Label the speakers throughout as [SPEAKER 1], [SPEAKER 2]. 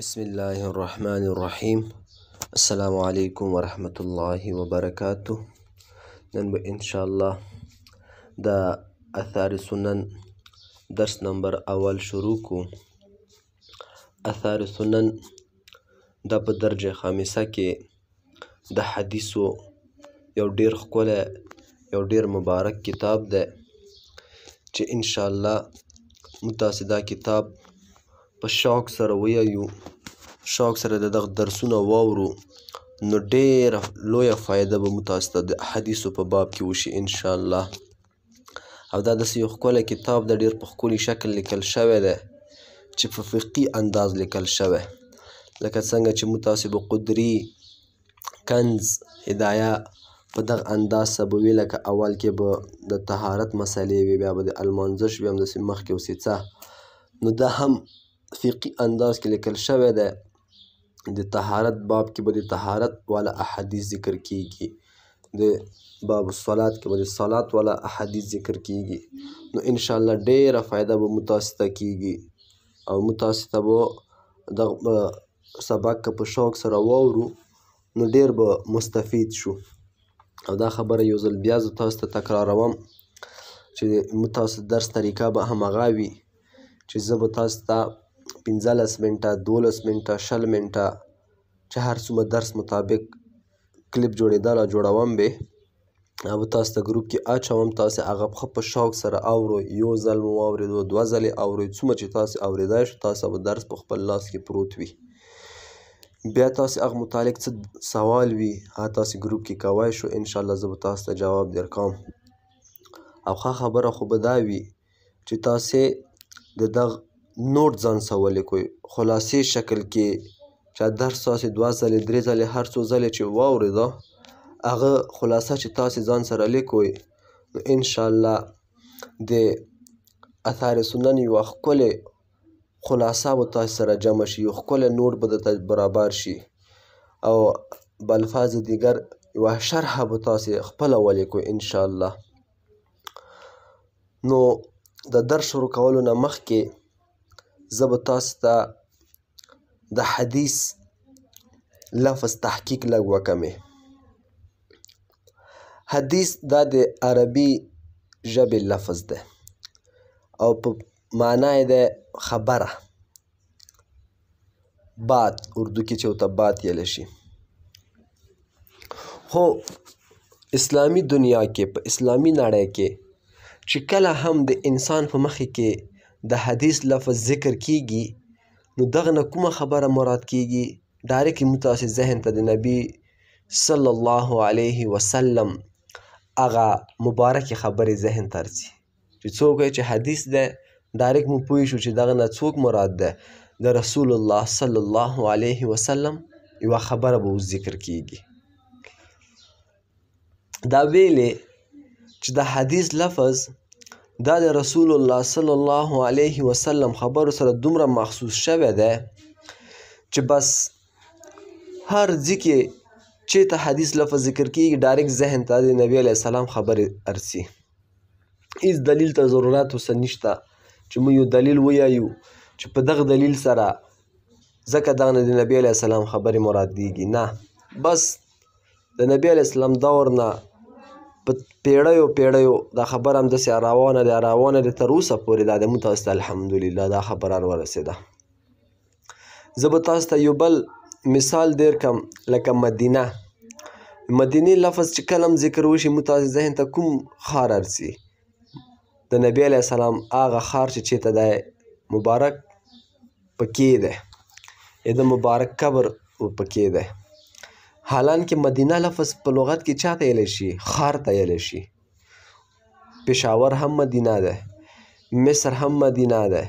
[SPEAKER 1] بسم الله الرحمن الرحیم السلام علیکم ورحمت الله وبرکاته نن به ان شاء الله د اثار سنن درس نمبر اول شروع کو اثار سنن د په درجه خامسه کې د حدیثو یو ډیر ښکلی یو ډیر مبارک کتاب دی چې ان شاء الله متاسدا کتاب په شوق سره ویایو شوق سره د دغه درسونه واورو نو ډیره لویه فایده به مو تاسو ته د حدیثو په باب کې وشي انشاءالله او دا داسې یو ښکلی کتاب د ډیر په ښکلي شکل لیکل شوی دی چې په فقي انداز لیکل شوی لکه څنګه چې متاسب قدري کنز هدایه په دغه انداز سبوي لکه اول کې به د طهارت مسلې وي بیا به د المانځه شوي همداسې مخکې اوسي څه نو دا هم فقهي انداز کې لیکل شوی دی د طهارت باب کې به د طهارت والا احادیث ذکر کیږي د باب الصلات کې به د صلات والا احادیث ذکر کیږي نو انشاءالله ډیره فایده به متاسو ته کیږي او متاسو ته به دغه سبق که په شوق سره واورو نو ډیر به مستفید شو او دا خبره یو ځل بیا زه تاسو ته تکراروم چې متاسو درس طریقه به همغه وي چې زه به تاسو ته پنځلس منټه دولس منټه شل منټه چې هر څومره درس مطابق کلیپ جوړېدله جوړوم به او تاسو ته ګروپ کې اچوم تاسو هغه په شوق سره اورو یو ځل مو واورېدو دوه ځلې اورئ څومره چې تاسو اورېدای شو تاسو به درس په خپل لاس کې پروت وي بیا تاسو هغه متعلق څه سوال وي هغه تاسو ګروپ کې کوای شو انشاءالله زه به تاسو ته جواب درکوم او ښه خبره خو به دا وي چې تاسې د دغه نوټ ځان سره ولیکئ. خلاصې شکل کې چا درس تاسې دوه ځلې درې ځلې هر څو ځلې چې واورېده هغه خلاصه چې تاسې ځان سره لیکئ نو انشاءالله د اثار سنن یوه ښکلې خلاصه به تاسې سره جمع شي یو ښکلی نوټ به درته برابر شي او به الفاظ دیګر یوه شرحه به تاسې خپله ولیکئ انشاءالله نو د درس شروع کولو نه مخکې زه به تاسو ته د حدیث لفظ تحقیق لږ وکمې حدیث دا د عربي ژبې لفظ دی او په معنا یې دی خبره باد اردو کې چې ورته باد ویلی شي خو اسلامي دنیا کې په اسلامي نړۍ کې چې کله هم د انسان په مخې کې د حدیث لفظ ذکر کیږي نو دغه نه کومه خبره مراد کیږي ډایرکټلی مو تاسې ذهن ته د نبی صلی الله علیه وسلم هغه مبارکې خبرې ذهن ته راځي چې څوک چې حدیث ده ډایرکټ مو پوه شو چې دغه نه څوک مراد ده د رسول الله صلی الله علیه وسلم یوه خبره به اوس ذکر کیږي دا ویلې چې د حدیث لفظ دا د رسول الله صلی الله علیه وسلم خبرو سره دومره مخصوص شوی دی چې بس هر ځکه چې ته حدیث لفظ ذکر کیږي ډایرکټ ذهن ته د نبی علی السلام خبرې ارسی هیڅ دلیل ته ضرورت وسه نشته چې موږ یو دلیل ویایو چې په دغه دلیل سره ځکه دغه نه د نبی علی السلام خبرې مراد دیږي نه بس د نبی علی السلام دور نه په پیړیو پیړیو دا خبره همداسې راروانه ده راروانه ده تر اوسه پورې دا د موږ تاسو ته الحمدلله دا خبره راورسېده زه به تاسو ته یو بل مثال دیر کم لکه مدینه مدینه لفظ چې کلم ذکر وشي موږ تاسو ذهن ته کوم خار ارسي د نبی علیه السلام هغه خار چې چېرته دی مبارک پکې دی د مبارک قبر پکې دی حالانکه مدینه لفظ په لغت کې چا ته ویلی شي ښار ته ویلی شي پېښور هم مدینه ده مصر هم مدینه ده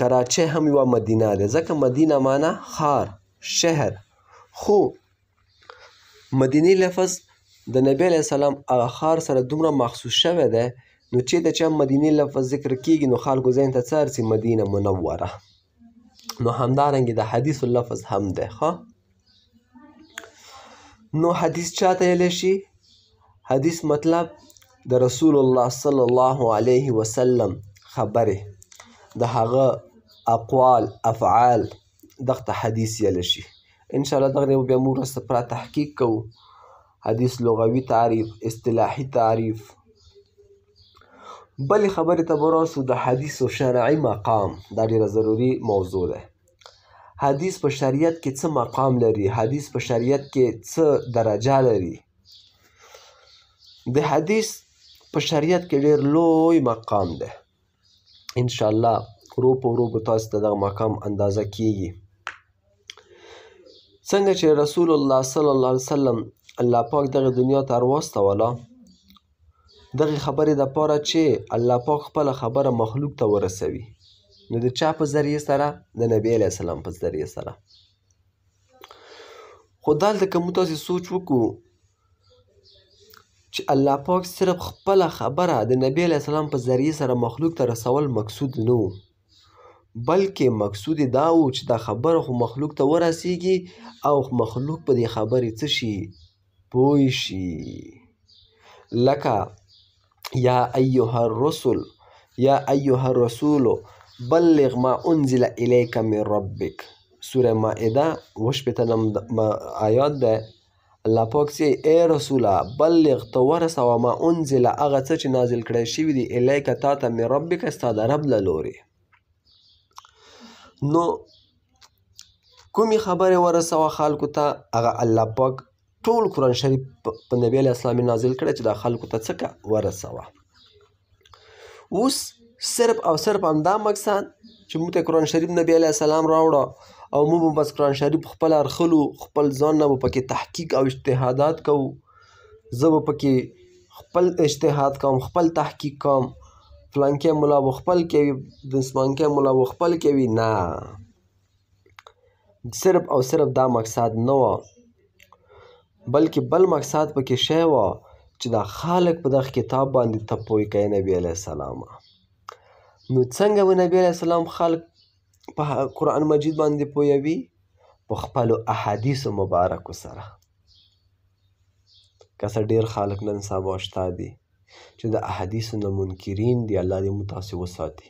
[SPEAKER 1] کراچۍ هم یوه مدینه ده ځکه مدینه معنا ښار شهر خو مدینی لفظ د نبی علیه السلام هغه ښار سره دومره مخصوص شوی دی نو چې د چا مدینی لفظ ذکر کیږي نو خلکو ذهن ته څه مدینه منوره نو همدارنګه د حدیث لفظ هم دی ښه نو حدیث چاته ویلی شي حدیث مطلب د رسول الله صلی الله علیه وسلم خبرې د هغه اقوال افعال دغه حدیث ویلی شي انشاءالله دغه بیا موږ وروسته پرا تحقیق کوو حدیث لغوي تعریف اصطلاحي تعریف بلې خبرې ته به راسو د حدیثو شرعي مقام دا ډېره ضروري موضوع ده حدیث په شریعت کې څه مقام لري حدیث په شریعت کې څه درجه لري د حدیث په شریعت کې ډیر لوی مقام ده ان شاء الله ورو په ورو به تاسو ته دغه مقام اندازه کیږي څنګه چې رسول الله صلی الله علیه وسلم الله پاک دغه دنیا ته راوستوله دغه خبرې د پاره چې الله پاک خپل خبره مخلوق ته ورسوي نو د چا په ذریعه سره د نبی علیه السلام په ذریعه سره خو دلته که موږ تاسې سوچ وکړو چې الله پاک صرف خپله خبره د نبی علیه السلام په ذریعه سره مخلوق ته رسول مقصود نه و بلکې مقصود دا و چې دا خبره خو مخلوق ته ورسیږي او مخلوق په دې خبرې څه شي پوه شي لکه یا ایها الرسل یا ایها الرسولو بلغ ما انزل الیک من ربک سوره مائده اوه شپېته آیات دی الله پاک سي اے رسوله بلغ ته ورسوه ما انزله هغه څه چې نازل کړی شوي دي الیکه تا ته مې ربکه ستا د رب له لورې نو کومې خبرې ورسوه خلکو ته هغه الله پاک ټول قرآن شریف په نبی علیه اسلام نازل کړی چې دا خلکو ته څه وورسوه اوس صرف او صرف همدا مقصد چې موږ ته قرآن شریف نبی علیه السلام راوړه او موږ بس قرآن شریف خپل ارخلو خپل ځان نه پکې تحقیق او اجتهادات کوو زه به پکې خپل اجتهاد کوم خپل تحقیق کوم فلانکې ملا به خپل کوي دسمانکې ملا به خپل کوي نه صرف او صرف دا مقصد نه و بلکې بل مقصد پکې شی و چې دا خالق په دغه کتاب باندې تپوی کوي نبی علیه السلام نو څنګه به نبي علیه السلام خلق په قرآن مجید باندې پویوي په خپلو احادیثو مبارکو سره کسه ډیر خلق نن سبا شته دي چې د احادیثو نه منکرین دي الله دې مو تاسې وساتي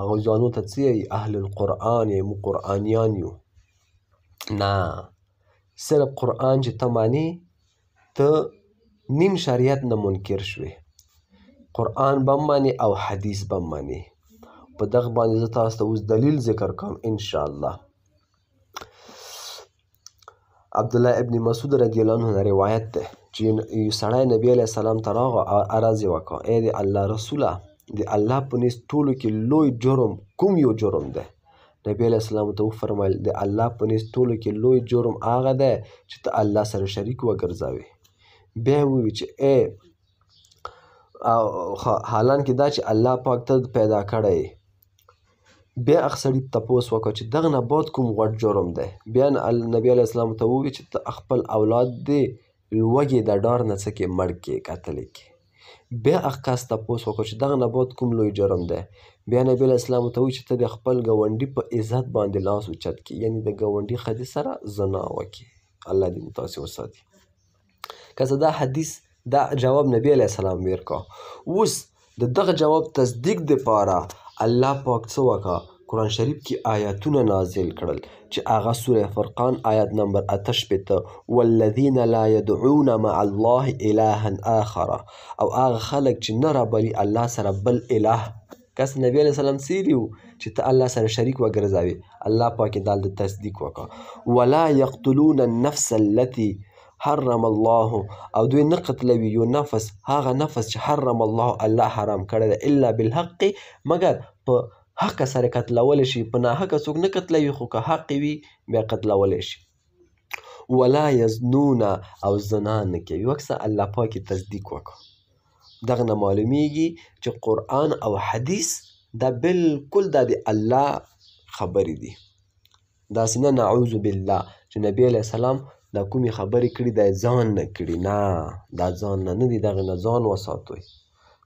[SPEAKER 1] هغو ځوانو ته څه یي اهل القرآن یې موږ قرآنیان یو نه صرف قرآن چې ته معنی ته نیم شریعت نه منکر شوې قرآن بم معنی او حدیث بم معنی په دغه باندې زه تاسو ته اوس دلیل ذکر کوم ان شاء الله عبد الله ابن مسعود رضی الله عنه روایت ده چې یو سړی نبی علیه السلام ته راغی او عرض یې وکړ ای د الله رسوله د الله په نیز ټولو کې لوی جرم کوم یو جرم ده نبی علیه السلام ته وفرمیل د الله په نیز ټولو کې لوی جرم هغه ده چې ته الله سره شریک وګرځوې بیا یې وویل چې ای حالانکه دا چې الله پاک ته پیدا کړی بیا هغه سړي تپوس وکړ چې دغه نبات کوم غټ جرم دی بیا نبي علیه السلام ته وویل چې ته خپل اولاد دې لوږې د ډار نه څه کې مړ کې قتلې کې بیا هغه کس تپوس وکړ چې دغه نبات کوم لوی جرم دی بیا نبي علیه السلام ته وویل چې ته د خپل ګاونډي په عزت باندې لاس اوچت کې یعنې د ګاونډي ښځې سره زنا وکړي الله دې مو تاسې وساتي که دا حدیث دا جواب نبی علیه السلام ورکا اوس د دغه جواب تصدیق دپاره الله پاک څه وکړه قرآن شریف کې آیاتونه نازل کړل چې هغه سوره فرقان آیات نمبر اته شپېته والذین لا یدعون مع الله الها آخر او هغه خلک چې نه رابلي الله سره بل اله کس نبی علیه السلام سیریو چې ته الله سره شریک وګرځوي الله پاکې دال د تصدیق وکړه ولا یقتلون النفس التي حرم الله او دوی نه قتلوي یو نفس هغه نفس چې حرم الله الله حرام کړی دی الا بالحق مګر په حق سره قتلول شي په ناحق څوک نه قتلوي خو که حق وي بیا قتلول شي ولا یزنون او زنا نه کوي وکسه الله پاکي تصدیق وکړه دغه نه معلومیږي چې قرآن او حدیث دا بالکل دا د الله خبرې دي داسې نه نعوذ بالله چې نبی علیه السلام دا کومې خبرې کړي دا یې ځان نه کړي نه دا ځان نه نه دي دغې نه ځان وساتئ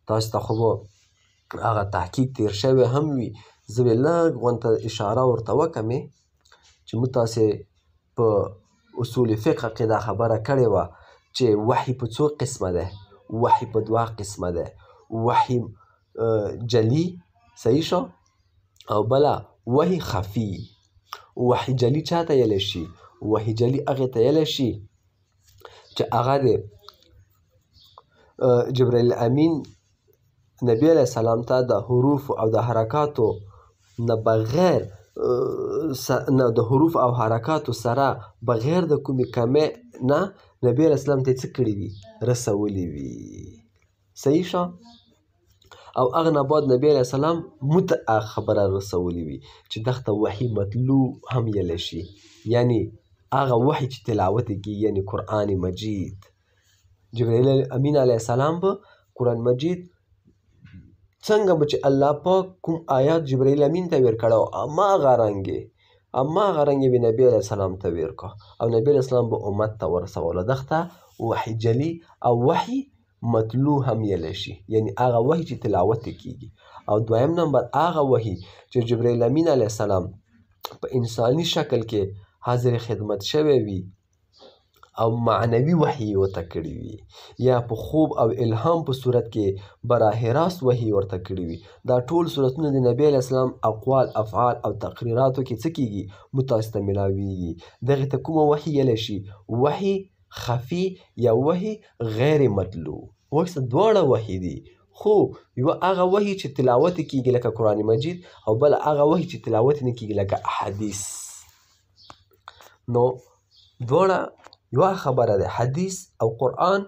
[SPEAKER 1] تاسو ته خو به هغه تحقیق تیر شوی هم وي زه به لږ غونته اشاره ورته وکړمې چې موږ تاسې په اصول فقه کې دا خبره کړې وه چې وحي په څو قسمه ده وحي په دوه قسمه ده وحي جلی صحیح شو او بله وحي خفي وحي جلی چاته ویلی شي وهجلي هغه ته ویلی شي چې هغه د جبرائیل امین نبی علیه السلام ته د حروف او د حرکاتو نه بغیر نه د حروف او حرکاتو سره بغیر د کومې کمې نه نبی علیه السلام ته څه کړي دي رسولي وي صحیح شه او هغه نه بعد نبی علیه السلام مت خبره رسولې وي چې دغه وحی مطلوب هم یلی شي یعنی هغه وحی چې تلاوت یې یعنی قرآن مجید جبرائیل امین علیه السلام به قرآن مجید څنګه به چې الله په کوم آیات جبرائیل امین ته ویل کړی و هماغه رنګ یې هماغه رنګ یې به نبي علیه السلام ته ویل کړ او نبي علیه السلام به امت ته ورسوله دغته وحی جلی او وحی مطلو هم ویلی شي یعنی هغه وحی چې تلاوت یې کیږي او دویم نمبر هغه وحی چې جبرائیل امین علیه السلام په انساني شکل کې حاضر خدمت شوی وي او معنوي وحی ورته کړی وي یا په خوب او الهام په صورت کې براه راست وحی ورته کړی وي دا ټول صورتونه د نبی اسلام اقوال افعال او تقریراتو کې څه کیږي متاسته ملاویږي دغه ته کومه وحی یلی شي وحی خفي یا وحی غیر مطلوب اوس دواړه وحی دي خو یو هغه وحی چې تلاوت کیږي لکه قران مجید او بل هغه وحی چې تلاوت نه کیږي لکه احادیث نو دواړه یوه خبره ده حدیث او قرآن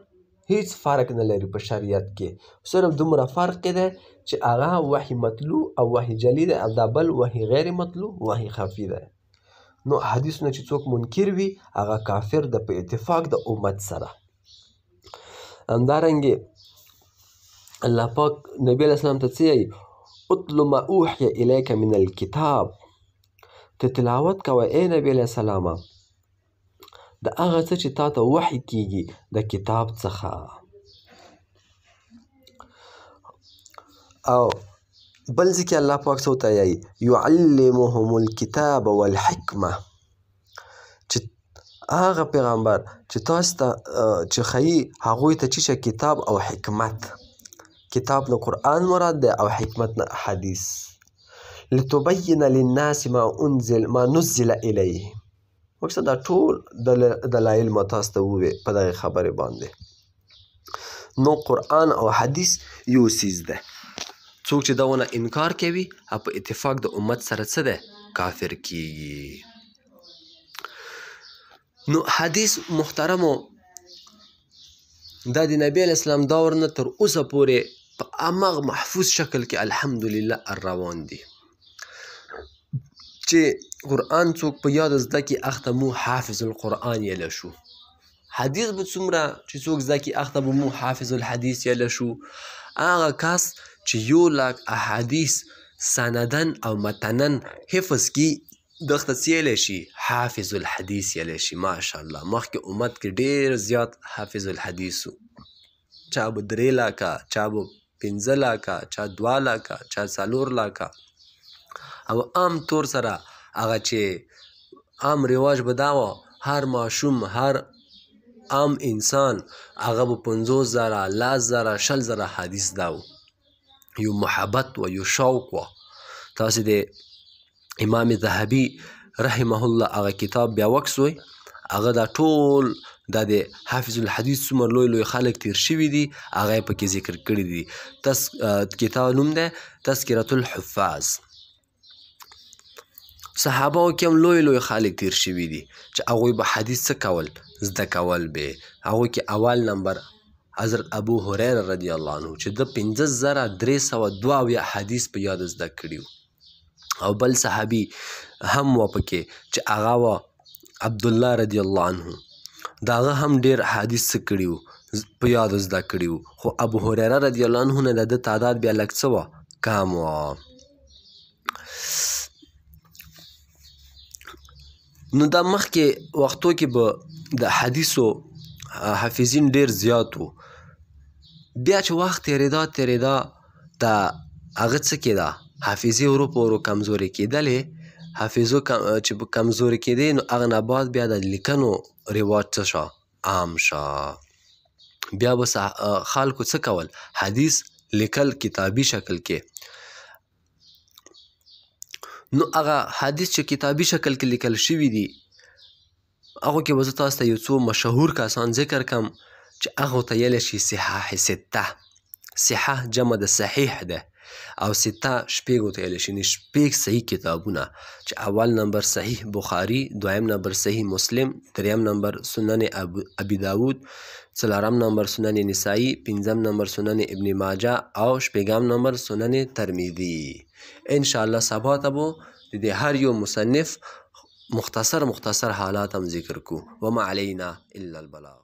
[SPEAKER 1] هیڅ فرق نه لري په شریعت کې صرف دومره فرق دی چې هغه وحي مطلوع او وحي جلی دی او دا بل وحي غیر مطلوع وحي خفي دی نو حدیثونه چې څوک منکر وي هغه کافر د په اتفاق د امت سره همدارنګې الله پاک نبی علیه السلام ته څه یایي اتلو ما اوحیه الیک من الکتاب ته تلاوت کوه ای نبی علیه السلامه د هغه څه چې تاته وحي کیږي د کتاب څخه او بل ځکه الله پاک څه ته یي يعلمهم الكتاب والحکمه چې هغه پیغمبر چې تاسو ته چې خي هغه ته چې کتاب او حکمت کتاب نه قران مراد ده او حکمت نه حدیث لتبين للناس ما انزل ما نزل اليه موږ ته دا ټول دلایل ما تاسو ته ووې په دغه خبرې باندې نو قرآن او حدیث یو سیز ده څوک چې دا ونه انکار کوي په اتفاق د امت سره څه ده کافر کیږي نو حدیث محترمو دا د نبی اسلام دور نه تر اوسه پورې په امغ محفوظ شکل کې الحمدلله روان دي چې قرآن څوک په یاد زده کې اخته مو حافظ القرآن یله شو حدیث به څومره چې څوک زده کې اخته به مو حافظ الحدیث یله شو هغه کس چې یو لاک احادیث سندن او متنن حفظ کی دغه سیلی شي حافظ الحدیث یلی شي ماشاءالله مخکې امت کې ډیر زیات حافظ الحدیث وو چا به درې لاکه چا به پنځه لاکه چا دوه لاکه چا څلور لاکه او عام طور سره هغه چې عام رواج به دا و هر ماشوم هر عام انسان هغه به پنځوس زره لس زره شل زره حدیث دا و یو محبت و یو شوق و تاسې د امام ذهبي رحمه الله هغه کتاب بیا وکسوئ هغه دا ټول دا د حافظ الحدیث څومره لوی لوی خلک تیر شوي دي هغه یې پکې ذکر کړي دي تس کتاب نوم دی تذکرة الحفاظ صحابه کې هم لوی لوی خلک تیر شوي دي چې هغوی به حدیث څه کول زده کول به هغوی کې اول نمبر حضرت ابو هريره رضی الله عنه چې د 15302 حدیث په یاد زده کړیو او بل صحابي هم و پکې چې هغه و عبد الله رضی الله عنه داغه هم ډیر حدیث کړیو په یاد زده کړیو خو ابو هريره رضی الله عنه نه د تعداد بیا لکڅه و کام و نو دا مخکې وختو کې به د حدیثو حافظین ډیر زیات وو بیا چې وخت تیرېدا تیرېدا دا هغه څه کېده حافظې ورو په ورو کمزورې کېدلې حافظو کم چې کمزورې کېدې نو هغه نه بعد بیا د لیکنو رواج څه شو عام شو بیا به خلکو څه کول حدیث لیکل کتابي شکل کې نو هغه حدیث چې کتابي شکل کې لیکل شوی دی هغه کې وزه تاسو ته یو څو مشهور کسان ذکر کم چې هغه ته یل شي صحاح سته صحاح جمع د صحیح ده او سته شپږ ورته ویلی شي یعنې شپږ صحیح کتابونه چې اول نمبر صحیح بخاري دویم نمبر صحیح مسلم دریم نمبر سنن ابي داود څلورم نمبر سنن نسائی پنځم نمبر سنن ابن ماجه او شپږم نمبر سنن ترمذی ان شاء الله سبا ته به د هر یو مصنف مختصر مختصر حالات هم ذکر کو وما علینا الا البلاغ